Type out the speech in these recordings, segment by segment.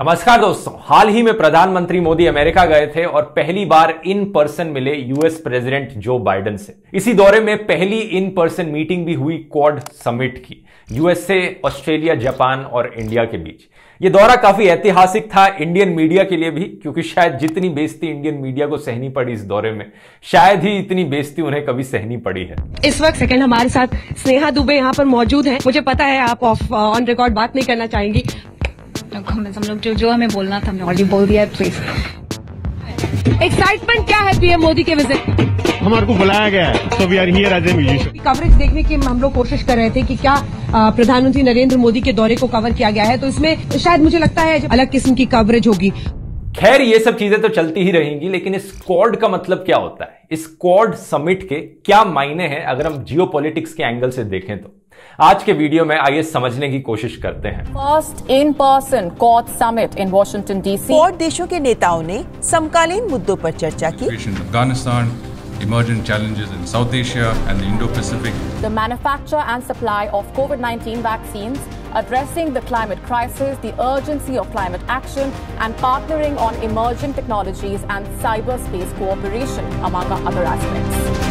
नमस्कार दोस्तों हाल ही में प्रधानमंत्री मोदी अमेरिका गए थे और पहली बार इन पर्सन मिले यूएस प्रेसिडेंट जो बाइडेन से इसी दौरे में पहली इन पर्सन मीटिंग भी हुई क्वाड समिट की यूएसए ऑस्ट्रेलिया जापान और इंडिया के बीच ये दौरा काफी ऐतिहासिक था इंडियन मीडिया के लिए भी क्योंकि शायद जितनी बेजती इंडियन मीडिया को सहनी पड़ी इस दौरे में शायद ही इतनी बेजती उन्हें कभी सहनी पड़ी है इस वक्त सेकंड हमारे साथ स्नेहा दुबे यहाँ पर मौजूद हैं मुझे पता है आप ऑफ ऑन रिकॉर्ड बात नहीं करना चाहेंगी हम हम लोग जो जो हमें बोलना था हमने ऑलरेडी बोल दिया है प्लीज एक्साइटमेंट क्या है पीएम मोदी के विजिट हमारे को बुलाया गया है so we are here as a musician coverage देखने की हम लोग कोशिश कर रहे थे कि क्या प्रधानमंत्री नरेंद्र मोदी के दौरे को कवर किया गया है तो इसमें शायद मुझे लगता है अलग किस्म की कवरेज होगी खैर ये सब चीजें तो चलती ही रहेंगी लेकिन इस क्वाड का मतलब क्या होता है इस क्वाड समिट के क्या मायने हैं अगर हम जियो के एंगल से देखें तो आज के वीडियो में आइए समझने की कोशिश करते हैं first in person Quad summit in Washington DC और देशों के नेताओं ने समकालीन मुद्दों पर चर्चा की Afghanistan emerging challenges in South Asia and the Indo-Pacific. The manufacture and supply of COVID-19 vaccines addressing the climate crisis, the urgency of climate action, and partnering on emerging technologies and cyberspace cooperation, among other aspects.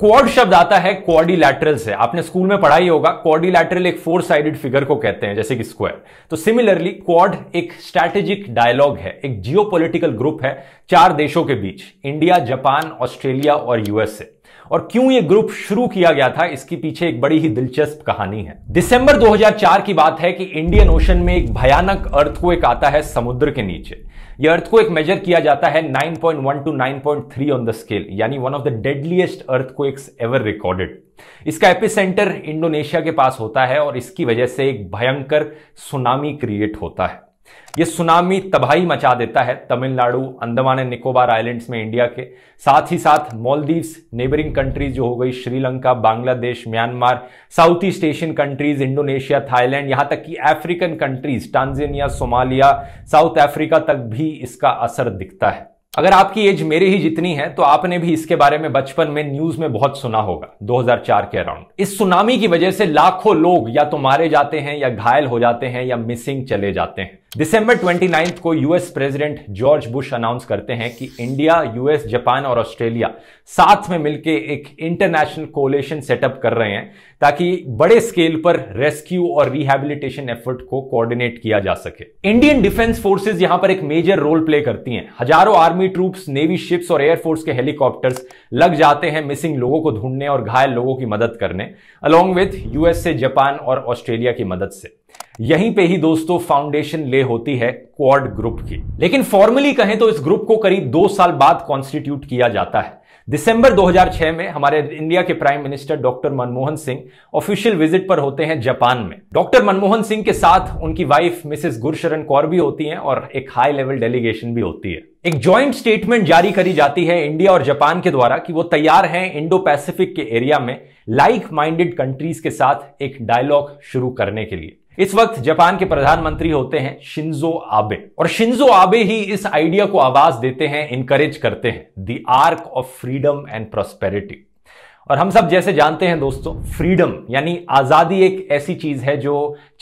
Quad शब्द आता है क्वाडिलैटरल से आपने school में पढ़ा ही होगा क्वाडिलैटरल एक four sided figure को कहते हैं जैसे कि स्क्वायर तो सिमिलरली क्वाड एक स्ट्रैटेजिक डायलॉग है एक जियोपॉलिटिकल ग्रुप है चार देशों के बीच इंडिया जापान ऑस्ट्रेलिया और यूएसए और क्यों ये ग्रुप शुरू किया गया था इसके पीछे एक बड़ी ही दिलचस्प कहानी है दिसंबर 2004 की बात है कि इंडियन ओशन में एक भयानक अर्थक्वेक आता है समुद्र के नीचे यह अर्थक्वेक मेजर किया जाता है 9.1 टू 9.3 ऑन द स्केल यानी one of the earth earthquakes ever recorded इसका एपिसेंटर इंडोनेशिया के पास होता है और इसकी वजह से एक भयंकर सुनामी क्रिएट होता है ये सुनामी तबाही मचा देता है तमिलनाडु अंडमान एंड निकोबार आइलैंड्स में इंडिया के साथ ही साथ मॉलदीव्स नेबरिंग कंट्रीज जो हो गई Sri Lanka Bangladesh Myanmar South East Asian countries Indonesia Thailand यहां तक कि African countries Tanzania Somalia South Africa तक भी इसका असर दिखता है अगर आपकी एज मेरे ही जितनी है तो आपने भी इसके बारे में बचपन में न्यूज में बहुत सुना होगा 2004 के अराउंड इस सुनामी की वजह से लाखों लोग या तो मारे जाते हैं या घायल हो जाते हैं या मिसिंग चले जाते हैं दिसंबर 29 को US president George Bush announce करते हैं कि इंडिया यूएस जापान और ऑस्ट्रेलिया साथ में मिलकर एक इंटरनेशनल कोलेशन सेटअप कर रहे हैं ताकि बड़े स्केल पर रेस्क्यू और रिहैबिलिटेशन एफर्ट को कोऑर्डिनेट किया जा सके इंडियन डिफेंस फोर्सेज यहां पर एक मेजर रोल प्ले करती हैं हजारों आर्मी ट्रूप्स नेवी शिप्स और एयरफोर्स के हेलीकॉप्टर्स लग जाते हैं मिसिंग लोगों को ढूंढने और घायल लोगों की मदद करने अलॉन्ग विथ यूएस से जापान और ऑस्ट्रेलिया की मदद से यहीं पे ही दोस्तों फाउंडेशन ले होती है क्वाड ग्रुप की लेकिन फॉर्मली कहें तो इस ग्रुप को करीब दो साल बाद कॉन्स्टिट्यूट किया जाता है दिसंबर 2006 में हमारे इंडिया के prime minister doctor Manmohan Singh official visit पर होते हैं जापान में डॉक्टर मनमोहन सिंह के साथ उनकी वाइफ मिसेस गुरशरण कौर भी होती हैं और एक हाई लेवल डेलीगेशन भी होती है एक जॉइंट स्टेटमेंट जारी करी जाती है इंडिया और जापान के द्वारा कि वो तैयार हैं इंडो पैसिफिक के एरिया में लाइक माइंडेड कंट्रीज के साथ एक डायलॉग शुरू करने के लिए इस वक्त जापान के प्रधानमंत्री होते हैं शिंजो आबे और शिंजो आबे ही इस आइडिया को आवाज देते हैं इनकरेज करते हैं the arc of freedom and prosperity और हम सब जैसे जानते हैं दोस्तों फ्रीडम यानी आजादी एक ऐसी चीज है जो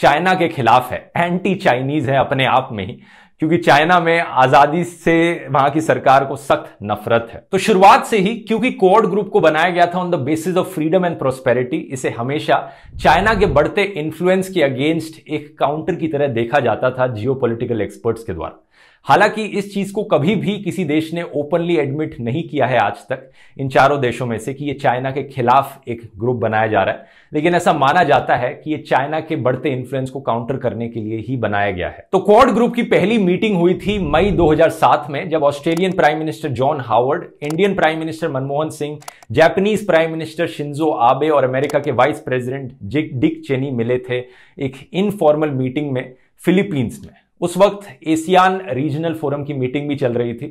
चाइना के खिलाफ है एंटी चाइनीज है अपने आप में ही क्योंकि चाइना में आजादी से वहां की सरकार को सख्त नफरत है तो शुरुआत से ही क्योंकि कोड ग्रुप को बनाया गया था on the basis of freedom and prosperity इसे हमेशा चाइना के बढ़ते इन्फ्लुएंस के अगेंस्ट एक काउंटर की तरह देखा जाता था जियो एक्सपर्ट्स के द्वारा हालांकि इस चीज को कभी भी किसी देश ने ओपनली एडमिट नहीं किया है आज तक इन चारों देशों में से कि ये चाइना के खिलाफ एक ग्रुप बनाया जा रहा है लेकिन ऐसा माना जाता है कि ये चाइना के बढ़ते इन्फ्लुएंस को काउंटर करने के लिए ही बनाया गया है तो क्वाड ग्रुप की पहली मीटिंग हुई थी मई 2007 में जब Australian prime minister John Howard Indian prime minister Manmohan Singh Japanese prime minister Shinzo Abe और अमेरिका के वाइस प्रेसिडेंट जिक डिक चेनी मिले थे एक इनफॉर्मल मीटिंग में फिलीपींस में उस वक्त एशियान रीजनल फोरम की मीटिंग भी चल रही थी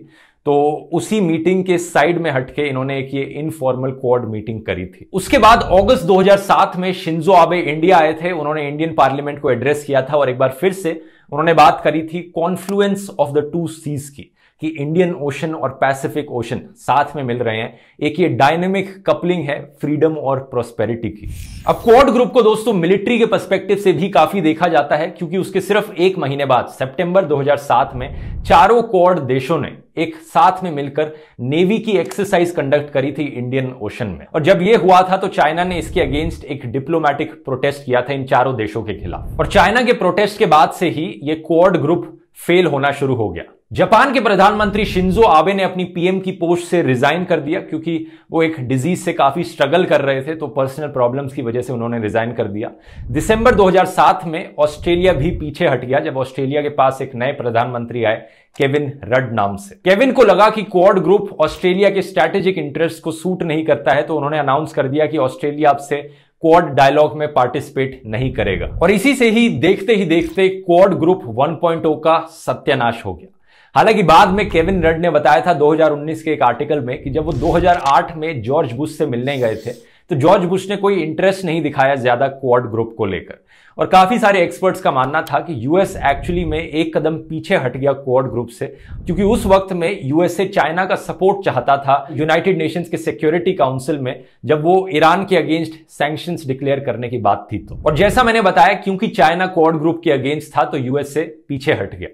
तो उसी मीटिंग के साइड में हटके इन्होंने एक ये इनफॉर्मल क्वाड मीटिंग करी थी उसके बाद अगस्त 2007 में शिंजो आबे इंडिया आए थे उन्होंने इंडियन पार्लियामेंट को एड्रेस किया था और एक बार फिर से उन्होंने बात करी थी confluence of the two seas की कि इंडियन ओशन और पैसिफिक ओशन साथ में मिल रहे हैं एक ये डायनेमिक कपलिंग है फ्रीडम और प्रोस्पेरिटी की अब क्वाड ग्रुप को दोस्तों मिलिट्री के पर्सपेक्टिव से भी काफी देखा जाता है क्योंकि उसके सिर्फ एक महीने बाद सितंबर 2007 में चारों क्वाड देशों ने एक साथ में मिलकर नेवी की एक्सरसाइज कंडक्ट करी थी इंडियन ओशन में और जब यह हुआ था तो चाइना ने इसके अगेंस्ट एक डिप्लोमेटिक प्रोटेस्ट किया था इन चारों देशों के खिलाफ और चाइना के प्रोटेस्ट के बाद से ही यह क्वाड ग्रुप फेल होना शुरू हो गया जापान के प्रधानमंत्री शिंजो आबे ने अपनी पीएम की पोस्ट से रिजाइन कर दिया क्योंकि वो एक डिजीज से काफी स्ट्रगल कर रहे थे तो पर्सनल प्रॉब्लम्स की वजह से उन्होंने रिजाइन कर दिया दिसंबर 2007 में ऑस्ट्रेलिया भी पीछे हट गया जब ऑस्ट्रेलिया के पास एक नए प्रधानमंत्री आए केविन रड नाम से केविन को लगा कि क्वाड ग्रुप ऑस्ट्रेलिया के स्ट्रेटेजिक इंटरेस्ट को सूट नहीं करता है तो उन्होंने अनाउंस कर दिया कि ऑस्ट्रेलिया आपसे क्वाड डायलॉग में पार्टिसिपेट नहीं करेगा और इसी से ही देखते ही देखते क्वाड ग्रुप 1.0 का सत्यानाश हो गया हालांकि बाद में केविन रड ने बताया था 2019 के एक आर्टिकल में कि जब वो 2008 में जॉर्ज बुश से मिलने गए थे तो जॉर्ज बुश ने कोई इंटरेस्ट नहीं दिखाया ज्यादा क्वाड ग्रुप को लेकर और काफी सारे एक्सपर्ट्स का मानना था कि यूएस एक्चुअली में एक कदम पीछे हट गया क्वाड ग्रुप से क्योंकि उस वक्त में यूएसए चाइना का सपोर्ट चाहता था यूनाइटेड नेशंस के सिक्योरिटी काउंसिल में जब वो ईरान के अगेंस्ट सैंक्शन डिक्लेयर करने की बात थी तो और जैसा मैंने बताया क्योंकि चाइना क्वाड ग्रुप के अगेंस्ट था तो यूएसए पीछे हट गया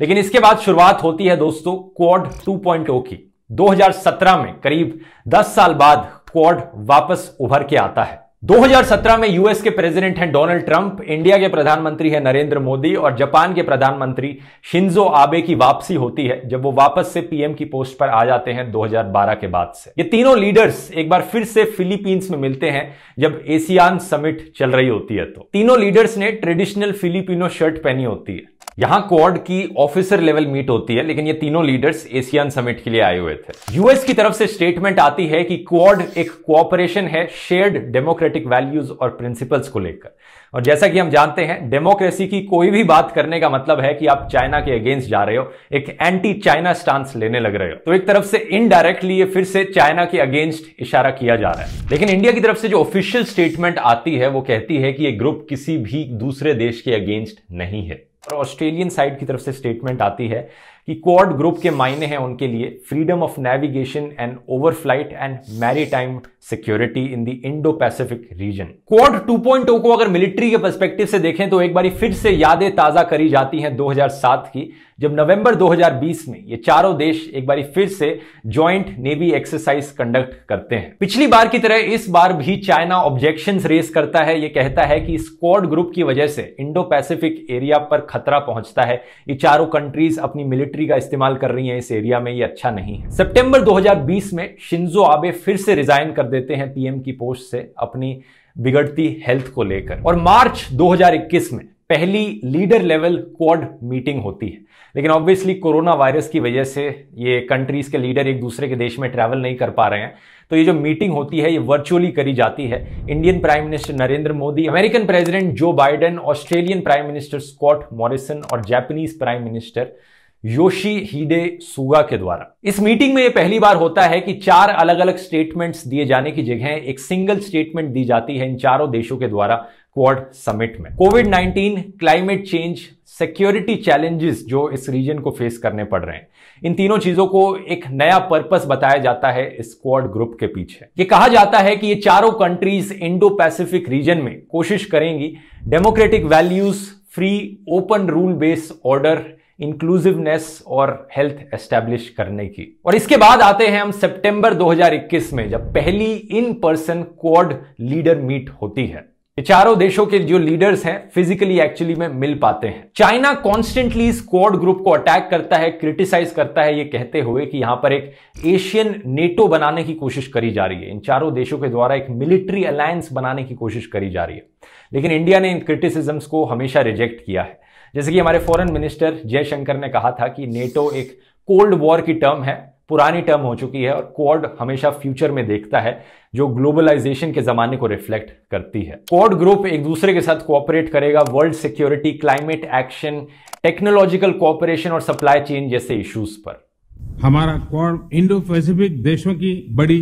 लेकिन इसके बाद शुरुआत होती है दोस्तों क्वाड 2.0 की 2017 में करीब 10 साल बाद क्वाड वापस उभर के आता है 2017 में यूएस के प्रेसिडेंट हैं डोनाल्ड ट्रंप इंडिया के प्रधानमंत्री हैं नरेंद्र मोदी और जापान के प्रधानमंत्री शिंजो आबे की वापसी होती है जब वो वापस से पीएम की पोस्ट पर आ जाते हैं 2012 के बाद से ये तीनों लीडर्स एक बार फिर से फिलीपींस में मिलते हैं जब एशियान समिट चल रही होती है तो तीनों लीडर्स ने ट्रेडिशनल फिलिपिनो शर्ट पहनी होती है यहां क्वाड की ऑफिसर लेवल मीट होती है लेकिन ये तीनों लीडर्स एशियन समिट के लिए आए हुए थे यूएस की तरफ से स्टेटमेंट आती है कि क्वाड एक कोऑपरेशन है शेयर्ड डेमोक्रेटिक वैल्यूज और प्रिंसिपल्स को लेकर और जैसा कि हम जानते हैं डेमोक्रेसी की कोई भी बात करने का मतलब है कि आप चाइना के अगेंस्ट जा रहे हो एक एंटी चाइना स्टांस लेने लग रहे हो तो एक तरफ से इनडायरेक्टली ये फिर से चाइना के अगेंस्ट इशारा किया जा रहा है लेकिन इंडिया की तरफ से जो ऑफिशियल स्टेटमेंट आती है वो कहती है कि ये ग्रुप किसी भी दूसरे देश के अगेंस्ट नहीं है और ऑस्ट्रेलियन साइड की तरफ से स्टेटमेंट आती है कि क्वाड ग्रुप के मायने हैं उनके लिए freedom of navigation and overflight and maritime security in the Indo Pacific region Quad 2.0 को अगर मिलिट्री के पर्सपेक्टिव से देखें तो एक बार फिर से यादें ताजा करी जाती हैं 2007 की जब नवंबर 2020 में ये चारों देश एक बार फिर से ज्वाइंट नेवी एक्सरसाइज कंडक्ट करते हैं पिछली बार की तरह इस बार भी चाइना ऑब्जेक्शन रेस करता है ये कहता है कि स्क्वाड ग्रुप की वजह से इंडो पैसिफिक एरिया पर खतरा पहुंचता है ये चारों कंट्रीज अपनी मिलिट्री मिलिट्री का इस्तेमाल कर रही हैं इस एरिया में ये अच्छा नहीं है सितंबर 2020 में शिंजो आबे फिर से रिजाइन कर देते हैं पीएम की पोस्ट से अपनी बिगड़ती हेल्थ को लेकर और मार्च 2021 में पहली लीडर लेवल क्वाड मीटिंग होती है लेकिन ऑब्वियसली कोरोना वायरस की वजह से ये कंट्रीज के लीडर एक दूसरे के देश में ट्रैवल नहीं कर पा रहे हैं तो ये जो मीटिंग होती है ये वर्चुअली करी जाती है Indian prime minister Narendra Modi American president Joe Biden Australian prime minister Scott Morrison और Japanese prime minister Yoshihide Suga के द्वारा इस मीटिंग में यह पहली बार होता है कि चार अलग अलग स्टेटमेंट्स दिए जाने की जगह एक सिंगल स्टेटमेंट दी जाती है इन चारों देशों के द्वारा क्वाड समिट में Covid 19 climate change security challenges जो इस रीजन को फेस करने पड़ रहे हैं इन तीनों चीजों को एक नया पर्पस बताया जाता है इस क्वाड ग्रुप के पीछे ये कहा जाता है कि ये चारों कंट्रीज इंडो पैसिफिक रीजन में कोशिश करेंगी democratic values free open rule based order inclusiveness और हेल्थ एस्टेब्लिश करने की और इसके बाद आते हैं हम सितंबर 2021 में जब पहली in person Quad leader meet होती है चारों देशों के जो लीडर्स हैं फिजिकली एक्चुअली में मिल पाते हैं चाइना कॉन्स्टेंटली इस ग्रुप को अटैक करता है क्रिटिसाइज करता है ये कहते हुए कि यहां पर एक एशियन नेटो बनाने की कोशिश करी जा रही है इन चारों देशों के द्वारा एक मिलिट्री अलायंस बनाने की कोशिश करी जा रही है लेकिन इंडिया ने इन क्रिटिसिजम्स को हमेशा रिजेक्ट किया है जैसे कि हमारे फॉरेन मिनिस्टर जयशंकर ने कहा था कि नेटो एक कोल्ड वॉर की टर्म है पुरानी टर्म हो चुकी है और क्वाड हमेशा फ्यूचर में देखता है जो ग्लोबलाइजेशन के जमाने को रिफ्लेक्ट करती है क्वाड ग्रुप एक दूसरे के साथ कोऑपरेट करेगा world security climate action technological cooperation और सप्लाई चेन जैसे इश्यूज पर हमारा क्वाड इंडो पैसिफिक देशों की बड़ी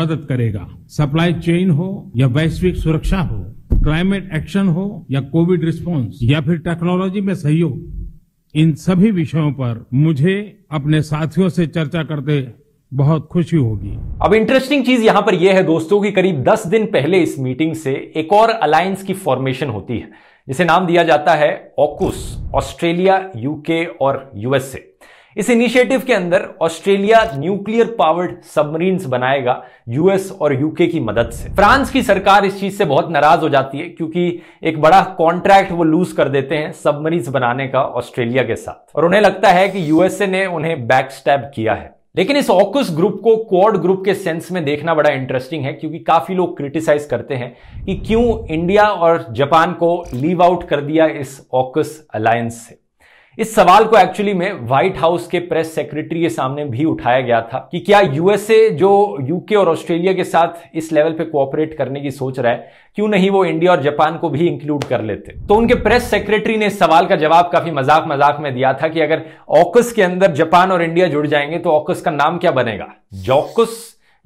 मदद करेगा सप्लाई चेन हो या वैश्विक सुरक्षा हो क्लाइमेट एक्शन हो या कोविड रिस्पांस या फिर टेक्नोलॉजी में सहयोग इन सभी विषयों पर मुझे अपने साथियों से चर्चा करते बहुत खुशी होगी अब इंटरेस्टिंग चीज यहां पर यह है दोस्तों कि करीब 10 दिन पहले इस मीटिंग से एक और अलायंस की फॉर्मेशन होती है जिसे नाम दिया जाता है ऑकुस ऑस्ट्रेलिया यूके और यूएसए इस इनिशिएटिव के अंदर ऑस्ट्रेलिया न्यूक्लियर पावर्ड सबमरीन बनाएगा यूएस और यूके की मदद से फ्रांस की सरकार इस चीज से बहुत नाराज हो जाती है क्योंकि एक बड़ा कॉन्ट्रैक्ट वो लूज कर देते हैं सबमरीन बनाने का ऑस्ट्रेलिया के साथ और उन्हें लगता है कि यूएसए ने उन्हें बैक किया है लेकिन इस ऑकस ग्रुप को क्वाड ग्रुप के सेंस में देखना बड़ा इंटरेस्टिंग है क्योंकि काफी लोग क्रिटिसाइज करते हैं कि क्यों इंडिया और जापान को लीव आउट कर दिया इस ऑकस अलायंस से इस सवाल को एक्चुअली में व्हाइट हाउस के प्रेस सेक्रेटरी के सामने भी उठाया गया था कि क्या यूएसए जो यूके और ऑस्ट्रेलिया के साथ इस लेवल पे कोऑपरेट करने की सोच रहा है क्यों नहीं वो इंडिया और जापान को भी इंक्लूड कर लेते तो उनके प्रेस सेक्रेटरी ने इस सवाल का जवाब काफी मजाक मजाक में दिया था कि अगर ऑकस के अंदर जापान और इंडिया जुड़ जाएंगे तो ऑकस का नाम क्या बनेगा जॉकस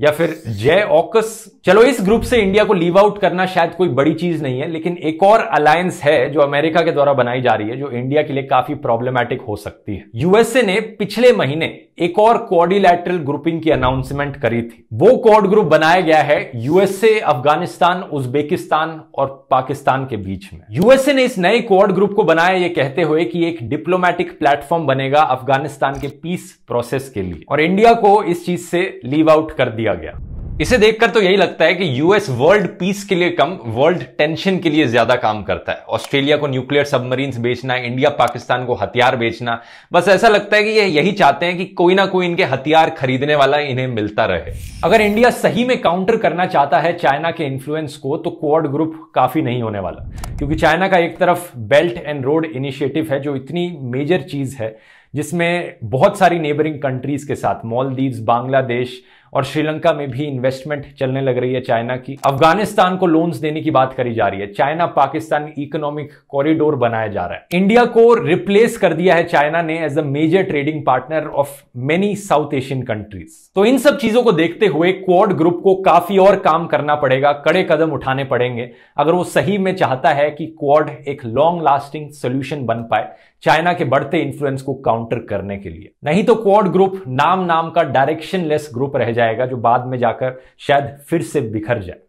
या फिर जय ऑकस चलो इस ग्रुप से इंडिया को लीव आउट करना शायद कोई बड़ी चीज नहीं है लेकिन एक और अलायंस है जो अमेरिका के द्वारा बनाई जा रही है जो इंडिया के लिए काफी प्रॉब्लमैटिक हो सकती है यूएसए ने पिछले महीने एक और क्वारिलेटरल ग्रुपिंग की अनाउंसमेंट करी थी वो क्वार ग्रुप बनाया गया है यूएसए अफगानिस्तान उज्बेकिस्तान और पाकिस्तान के बीच में यूएसए ने इस नए क्वार ग्रुप को बनाया ये कहते हुए कि एक डिप्लोमेटिक प्लेटफॉर्म बनेगा अफगानिस्तान के पीस प्रोसेस के लिए और इंडिया को इस चीज से लीव आउट कर दिया किया गया इसे देखकर तो यही लगता है कि यूएस वर्ल्ड पीस के लिए कम वर्ल्ड टेंशन के लिए ज्यादा काम करता है ऑस्ट्रेलिया को न्यूक्लियर सबमरीन्स बेचना इंडिया पाकिस्तान को हथियार बेचना बस ऐसा लगता है कि ये यही चाहते हैं कि कोई ना कोई इनके हथियार खरीदने वाला इन्हें मिलता रहे अगर इंडिया सही में काउंटर करना चाहता है चाइना के इन्फ्लुएंस को तो क्वाड ग्रुप काफी नहीं होने वाला क्योंकि चाइना का एक तरफ बेल्ट एंड रोड इनिशिएटिव है जो इतनी मेजर चीज है जिसमें बहुत सारी नेबरिंग कंट्रीज के साथ मॉलदीव्स बांग्लादेश और श्रीलंका में भी इन्वेस्टमेंट चलने लग रही है चाइना की अफगानिस्तान को लोन्स देने की बात करी जा रही है चाइना पाकिस्तान इकोनॉमिक कॉरिडोर बनाया जा रहा है इंडिया को रिप्लेस कर दिया है चाइना ने as a major trading partner of many South Asian countries तो इन सब चीजों को देखते हुए क्वाड ग्रुप को काफी और काम करना पड़ेगा कड़े कदम उठाने पड़ेंगे अगर वो सही में चाहता है कि क्वाड एक लॉन्ग लास्टिंग सोल्यूशन बन पाए चाइना के बढ़ते इन्फ्लुएंस को काउंटर करने के लिए नहीं तो क्वाड ग्रुप नाम नाम का डायरेक्शनलेस ग्रुप रह जाए जाएगा जो बाद में जाकर शायद फिर से बिखर जाए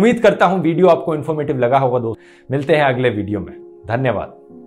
उम्मीद करता हूं वीडियो आपको इन्फॉर्मेटिव लगा होगा दोस्त मिलते हैं अगले वीडियो में धन्यवाद